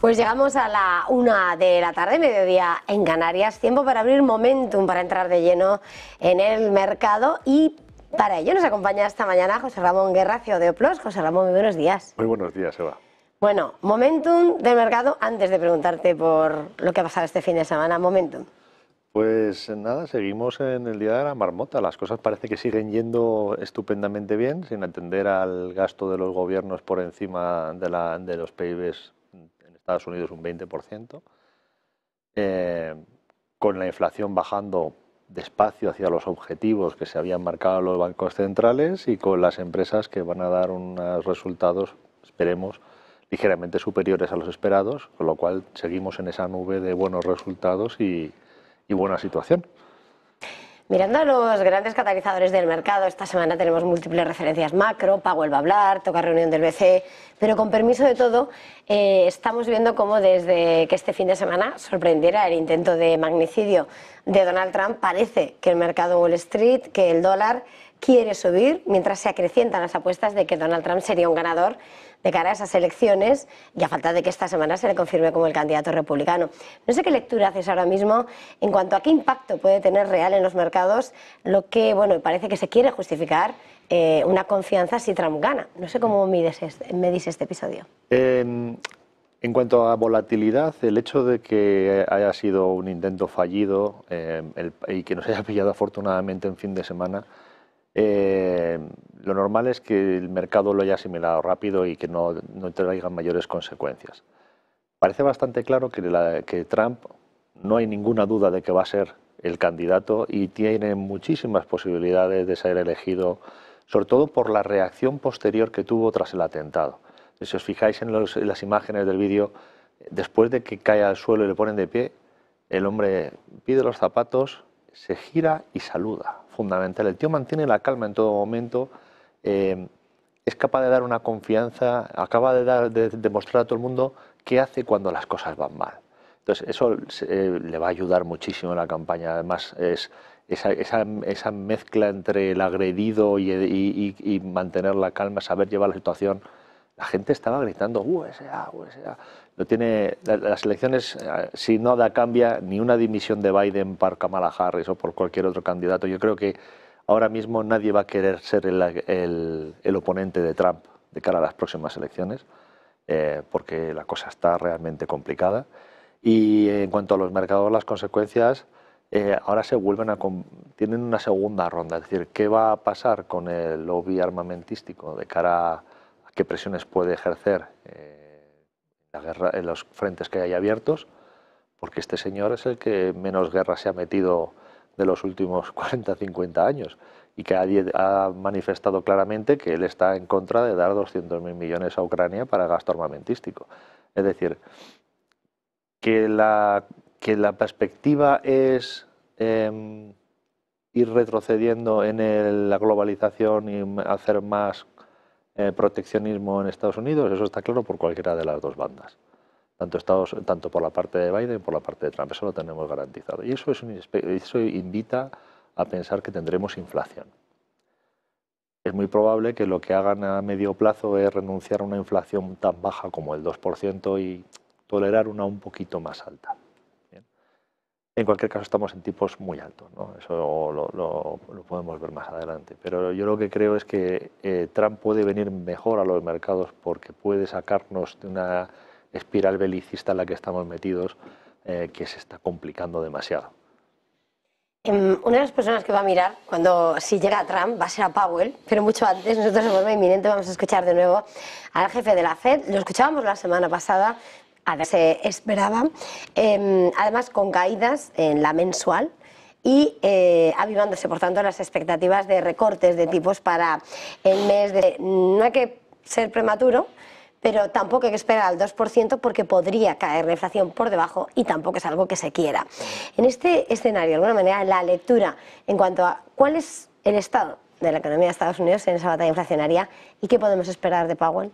Pues llegamos a la una de la tarde, mediodía en Canarias, tiempo para abrir momentum, para entrar de lleno en el mercado y para ello nos acompaña esta mañana José Ramón Guerracio e de Oplos. José Ramón, muy buenos días. Muy buenos días, Eva. Bueno, momentum del mercado, antes de preguntarte por lo que ha pasado este fin de semana, momentum. Pues nada, seguimos en el día de la marmota. Las cosas parece que siguen yendo estupendamente bien, sin atender al gasto de los gobiernos por encima de, la, de los PIBs Estados Unidos un 20%, eh, con la inflación bajando despacio hacia los objetivos que se habían marcado los bancos centrales y con las empresas que van a dar unos resultados, esperemos, ligeramente superiores a los esperados, con lo cual seguimos en esa nube de buenos resultados y buena situación. Mirando a los grandes catalizadores del mercado, esta semana tenemos múltiples referencias macro, Powell va a hablar, toca reunión del BCE, pero con permiso de todo, eh, estamos viendo cómo desde que este fin de semana sorprendiera el intento de magnicidio de Donald Trump, parece que el mercado Wall Street, que el dólar quiere subir mientras se acrecientan las apuestas de que Donald Trump sería un ganador de cara a esas elecciones y a falta de que esta semana se le confirme como el candidato republicano. No sé qué lectura haces ahora mismo en cuanto a qué impacto puede tener real en los mercados lo que, bueno, parece que se quiere justificar eh, una confianza si Trump gana. No sé cómo mides este, me dice este episodio. Em, en cuanto a volatilidad, el hecho de que haya sido un intento fallido em, y que nos haya pillado afortunadamente en fin de semana, eh, lo normal es que el mercado lo haya asimilado rápido y que no, no traigan mayores consecuencias. Parece bastante claro que, Trump no hay ninguna duda de que va a ser el candidato y tiene muchísimas posibilidades de ser elegido, sobre todo por la reacción posterior que tuvo tras el atentado. Si os fijáis en, las imágenes del vídeo, después de que cae al suelo y le ponen de pie, el hombre pide los zapatos, se gira y saluda fundamental. El tío mantiene la calma en todo momento, eh, es capaz de dar una confianza, acaba de, demostrar a todo el mundo qué hace cuando las cosas van mal. Entonces, eso eh, le va a ayudar muchísimo en la campaña. Además, es esa, mezcla entre el agredido y, mantener la calma, saber llevar la situación. La gente estaba gritando, USA, USA. No tiene, las elecciones, eh, si no da cambia ni una dimisión de Biden por Kamala Harris o por cualquier otro candidato, yo creo que ahora mismo nadie va a querer ser el, oponente de Trump de cara a las próximas elecciones, eh, porque la cosa está realmente complicada. Y en cuanto a los mercados, las consecuencias eh, ahora se vuelven a... tienen una segunda ronda, es decir, ¿qué va a pasar con el lobby armamentístico de cara a qué presiones puede ejercer? guerra, en los frentes que hay abiertos, porque este señor es el que menos guerra se ha metido de los últimos 40, 50 años y que ha, manifestado claramente que él está en contra de dar 200.000 millones a Ucrania para gasto armamentístico. Es decir, que la, que la perspectiva es em, ir retrocediendo en la globalización y hacer más eh, proteccionismo en Estados Unidos, eso está claro por cualquiera de las dos bandas. Tanto, Estados, tanto por la parte de Biden como por la parte de Trump, eso lo tenemos garantizado. Y eso, es eso invita a pensar que tendremos inflación. Es muy probable que lo que hagan a medio plazo es renunciar a una inflación tan baja como el 2% y tolerar una un poquito más alta. En cualquier caso, estamos en tipos muy altos, eso lo, podemos ver más adelante. Pero yo lo que creo es que eh, Trump puede venir mejor a los mercados porque puede sacarnos de una espiral belicista en la que estamos metidos, eh, que se está complicando demasiado. Em, una de las personas que va a mirar cuando si llega Trump va a ser a Powell, pero mucho antes, nosotros en forma inminente vamos a escuchar de nuevo al jefe de la Fed. Lo escuchábamos la semana pasada se eh, esperaba, em, además con caídas en la mensual y eh, avivándose, por tanto, las expectativas de recortes de tipos para el mes de... No hay que ser prematuro, pero tampoco hay que esperar al 2% porque podría caer la inflación por debajo y tampoco es algo que se quiera. En este escenario, de alguna manera, la lectura en cuanto a cuál es el estado de la economía de Estados Unidos en esa batalla inflacionaria y qué podemos esperar de Powell.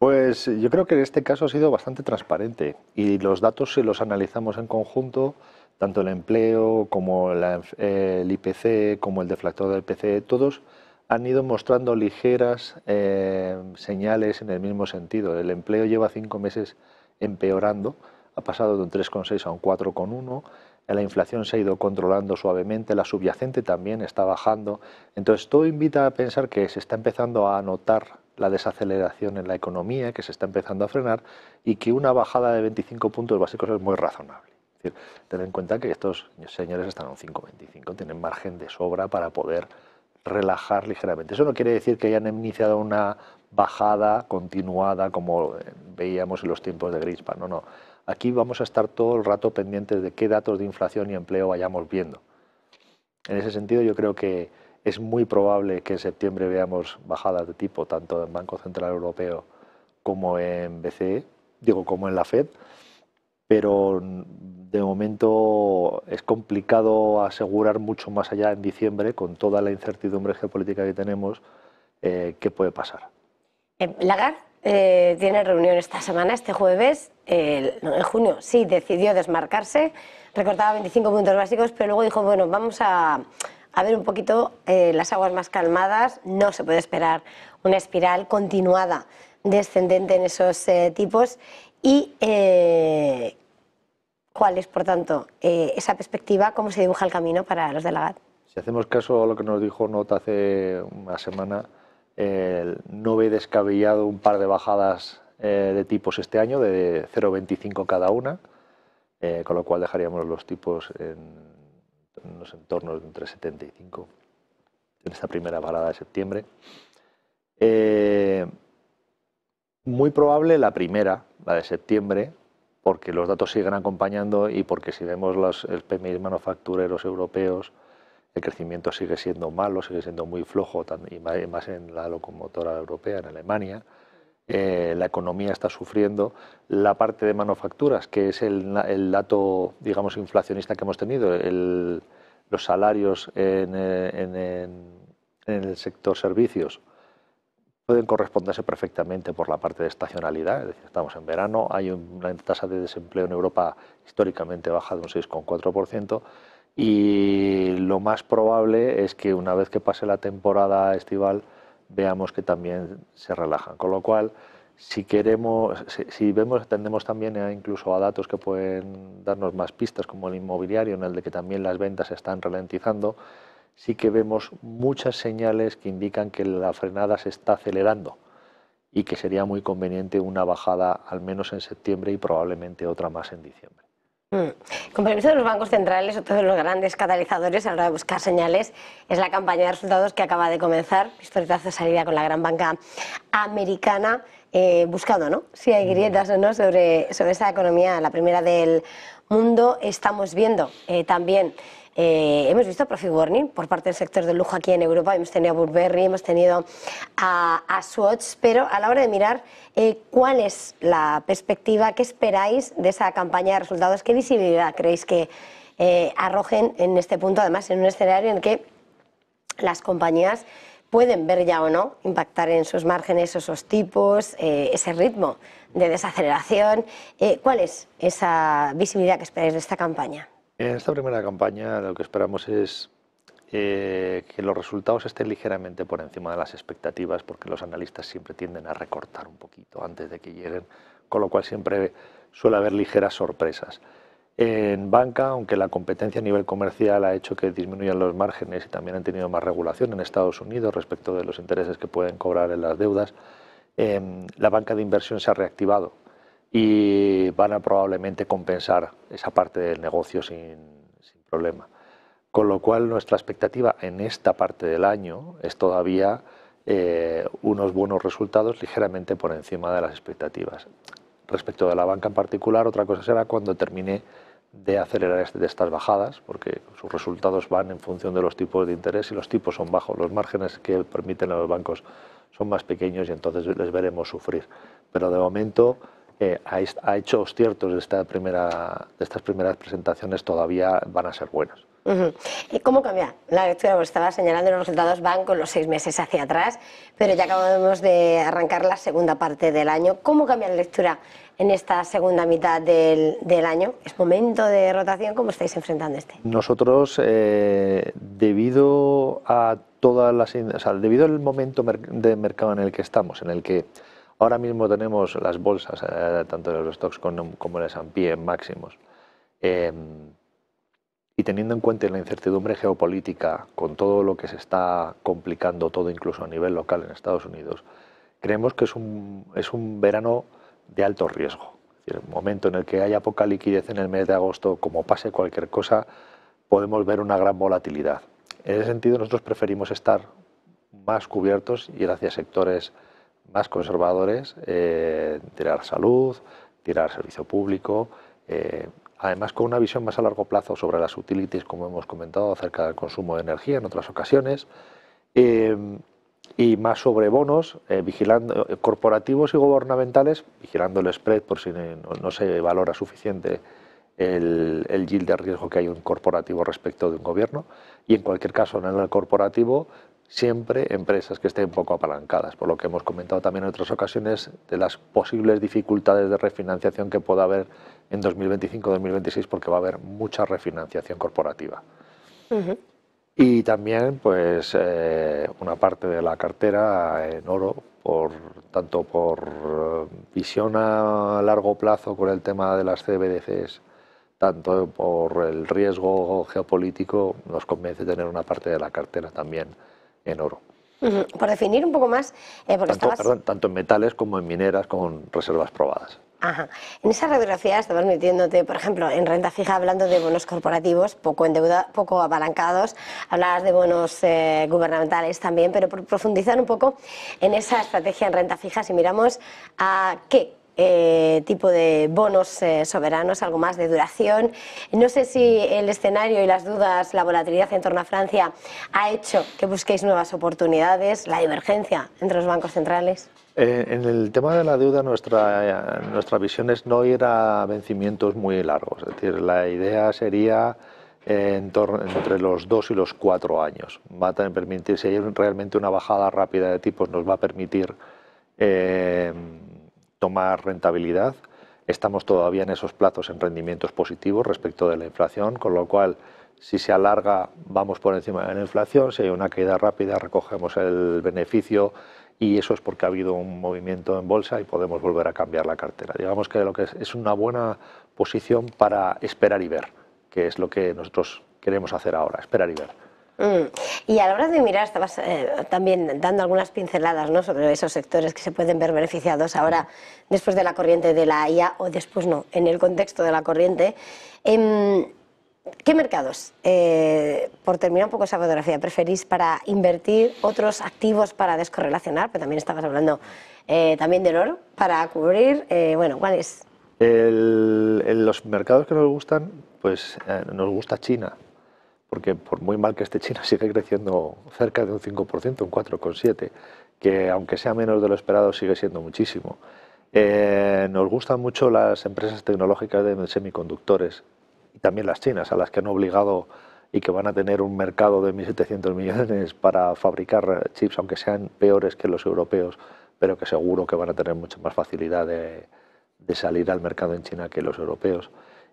Pues yo creo que en este caso ha sido bastante transparente y los datos si los analizamos en conjunto, tanto el empleo como eh, el IPC, como el deflactor del IPC, todos han ido mostrando ligeras eh, señales en el mismo sentido. El empleo lleva cinco meses empeorando, ha pasado de un 3,6 a un 4,1, la inflación se ha ido controlando suavemente, la subyacente también está bajando. Entonces todo invita a pensar que se está empezando a notar la desaceleración en la economía que se está empezando a frenar y que una bajada de 25 puntos básicos es muy razonable. Es decir, ten en cuenta que estos señores están en un 5,25, tienen margen de sobra para poder relajar ligeramente. Eso no quiere decir que hayan iniciado una bajada continuada como eh, veíamos en los tiempos de Greenspan, no, no. Aquí vamos a estar todo el rato pendientes de qué datos de inflación y empleo vayamos viendo. En ese sentido yo creo que es muy probable que en septiembre veamos bajadas de tipo tanto en Banco Central Europeo como en BCE, digo como en la Fed, pero de momento es complicado asegurar mucho más allá en diciembre con toda la incertidumbre geopolítica que tenemos eh, qué puede pasar. Em, Lagarde eh, tiene reunión esta semana, este jueves, en junio, sí, decidió desmarcarse, recortaba 25 puntos básicos, pero luego dijo, bueno, vamos a a ver un poquito eh, las aguas más calmadas. No se puede esperar una espiral continuada descendente en esos eh, tipos. Y eh, cuál es, por tanto, esa perspectiva, cómo se dibuja el camino para los de la GAT. Si hacemos caso a lo que nos dijo Nota hace una semana, no ve descabellado un par de bajadas de tipos este año, de 0,25 cada una, con lo cual dejaríamos los tipos en en los entornos de entre 75, en esta primera parada de septiembre. Eh, muy probable la primera, la de septiembre, porque los datos siguen acompañando y porque si vemos los el PMI manufactureros europeos, el crecimiento sigue siendo malo, sigue siendo muy flojo, y más en la locomotora europea, en Alemania. Eh, la economía está sufriendo, la parte de manufacturas, que es el, dato, digamos, inflacionista que hemos tenido, los salarios eh, en, el sector servicios pueden corresponderse perfectamente por la parte de estacionalidad, estamos en verano, hay una tasa de desempleo en Europa históricamente baja de un 6,4% y lo más probable es que una vez que pase la temporada estival veamos que también se relajan. Con lo cual, si queremos, si, vemos, tendemos también a, incluso a datos que pueden darnos más pistas, como el inmobiliario, en el de que también las ventas se están ralentizando, sí que vemos muchas señales que indican que la frenada se está acelerando y que sería muy conveniente una bajada al menos en septiembre y probablemente otra más en diciembre. Mm. Con permiso de los bancos centrales, otro de los grandes catalizadores a la hora de buscar señales es la campaña de resultados que acaba de comenzar, historietas de salida con la gran banca americana, eh, buscando ¿no? si hay grietas o no sobre, sobre esa economía, la primera del mundo. Estamos viendo eh, también eh, hemos visto profit warning por parte del sector del lujo aquí en Europa, hemos tenido a Burberry, hemos tenido a, Swatch, pero a la hora de mirar eh, cuál es la perspectiva, qué esperáis de esa campaña de resultados, qué visibilidad creéis que eh, arrojen en este punto, además en un escenario en el que las compañías pueden ver ya o no impactar en sus márgenes esos tipos, ese ritmo de desaceleración. ¿Cuál es esa visibilidad que esperáis de esta campaña? En eh, esta primera campaña lo que esperamos es eh, que los resultados estén ligeramente por encima de las expectativas, porque los analistas siempre tienden a recortar un poquito antes de que lleguen, con lo cual siempre suele haber ligeras sorpresas. En banca, aunque la competencia a nivel comercial ha hecho que disminuyan los márgenes y también han tenido más regulación en Estados Unidos respecto de los intereses que pueden cobrar en las deudas, em, la banca de inversión se ha reactivado y van a probablemente compensar esa parte del negocio sin, problema. Con lo cual nuestra expectativa en esta parte del año es todavía eh, unos buenos resultados ligeramente por encima de las expectativas. Respecto de la banca en particular, otra cosa será cuando termine de acelerar este, de estas bajadas, porque sus resultados van en función de los tipos de interés y los tipos son bajos. Los márgenes que permiten a los bancos son más pequeños y entonces les veremos sufrir. Pero de momento ha a, ciertos de, esta primera, de estas primeras presentaciones todavía van a ser buenas. ¿Y cómo cambia? La lectura, como estaba señalando, los resultados van con los seis meses hacia atrás, pero ya acabamos de arrancar la segunda parte del año. ¿Cómo cambia la lectura en esta segunda mitad del, año? ¿Es momento de rotación? ¿Cómo estáis enfrentando este? Nosotros, eh, debido a todas las, debido al momento de mercado en el que estamos, en el que Ahora mismo tenemos las bolsas, eh, tanto los stocks como en el S&P, en máximos. Em, y teniendo en cuenta la incertidumbre geopolítica, con todo lo que se está complicando, todo incluso a nivel local en Estados Unidos, creemos que es un, es un verano de alto riesgo. Es decir, el momento en el que haya poca liquidez en el mes de agosto, como pase cualquier cosa, podemos ver una gran volatilidad. En ese sentido, nosotros preferimos estar más cubiertos y ir hacia sectores más conservadores eh, tirar salud, tirar servicio público, eh, además con una visión más a largo plazo sobre las utilities, como hemos comentado, acerca del consumo de energía en otras ocasiones, eh, y más sobre bonos vigilando, corporativos y gubernamentales, vigilando el spread por si no, se valora suficiente el, el, yield de riesgo que hay un corporativo respecto de un gobierno y en cualquier caso en el corporativo siempre empresas que estén poco apalancadas, por lo que hemos comentado también en otras ocasiones de las posibles dificultades de refinanciación que pueda haber en 2025-2026 porque va a haber mucha refinanciación corporativa. Y también pues eh, una parte de la cartera en oro, por, tanto por eh, visión a largo plazo con el tema de las CBDCs, tanto por el riesgo geopolítico, nos convence tener una parte de la cartera también en oro. Por definir un poco más, eh, porque tanto, tanto en metales como en mineras con reservas probadas. Ajá. En esa radiografía estabas metiéndote, por ejemplo, en renta fija, hablando de bonos corporativos, poco endeudados, poco apalancados, hablabas de bonos eh, gubernamentales también, pero por profundizar un poco en esa estrategia en renta fija, si miramos a qué eh, tipo de bonos eh, soberanos, algo más de duración. No sé si el escenario y las dudas, la volatilidad en torno a Francia ha hecho que busquéis nuevas oportunidades, la divergencia entre los bancos centrales. Eh, en el tema de la deuda, nuestra, nuestra visión es no ir a vencimientos muy largos. Es decir, la idea sería en entre los dos y los cuatro años. Va a permitir, si hay realmente una bajada rápida de tipos, nos va a permitir tomar rentabilidad. Estamos todavía en esos plazos en rendimientos positivos respecto de la inflación, con lo cual si se alarga vamos por encima de la inflación, si hay una caída rápida recogemos el beneficio y eso es porque ha habido un movimiento en bolsa y podemos volver a cambiar la cartera. Digamos que lo que es una buena posición para esperar y ver, que es lo que nosotros queremos hacer ahora, esperar y ver. Mm. Y a la hora de mirar, estabas eh, también dando algunas pinceladas sobre esos sectores que se pueden ver beneficiados ahora después de la corriente de la IA o después no, en el contexto de la corriente. Em, ¿Qué mercados, eh, por terminar un poco esa fotografía, preferís para invertir otros activos para descorrelacionar? Pero también estabas hablando eh, también del oro para cubrir. bueno, ¿cuál es? los mercados que nos gustan, pues nos gusta China que por muy mal que esté China sigue creciendo cerca de un 5%, un 4,7%, que aunque sea menos de lo esperado sigue siendo muchísimo. Eh, nos gustan mucho las empresas tecnológicas de semiconductores y también las chinas, a las que han obligado y que van a tener un mercado de 1.700 millones para fabricar chips, aunque sean peores que los europeos, pero que seguro que van a tener mucha más facilidad de salir al mercado en China que los europeos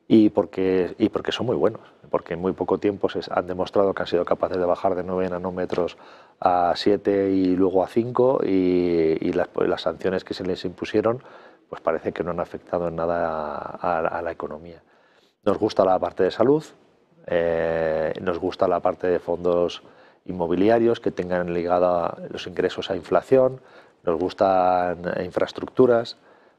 y porque, y porque son muy buenos, porque en muy poco tiempo se han demostrado que han sido capaces de bajar de 9 nanómetros a 7 y luego a 5 y, pues, las, sanciones que se les impusieron pues parece que no han afectado en nada a, la economía. Nos gusta la parte de salud, eh, nos gusta la parte de fondos inmobiliarios que tengan ligada los ingresos a inflación, nos gustan infraestructuras,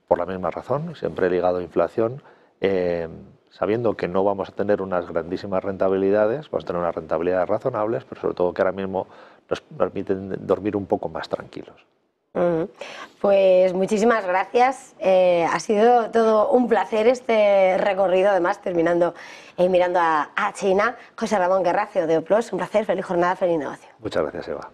por la misma razón, siempre ligado a inflación. Eh, sabiendo que no vamos a tener unas grandísimas rentabilidades, vamos a tener unas rentabilidades razonables, pero sobre todo que ahora mismo nos permiten dormir un poco más tranquilos. Pues muchísimas gracias. Eh, ha sido todo un placer este recorrido, además terminando y eh, mirando a, a, China. José Ramón Guerracio de Oplos, un placer, feliz jornada, feliz negocio. Muchas gracias, Eva.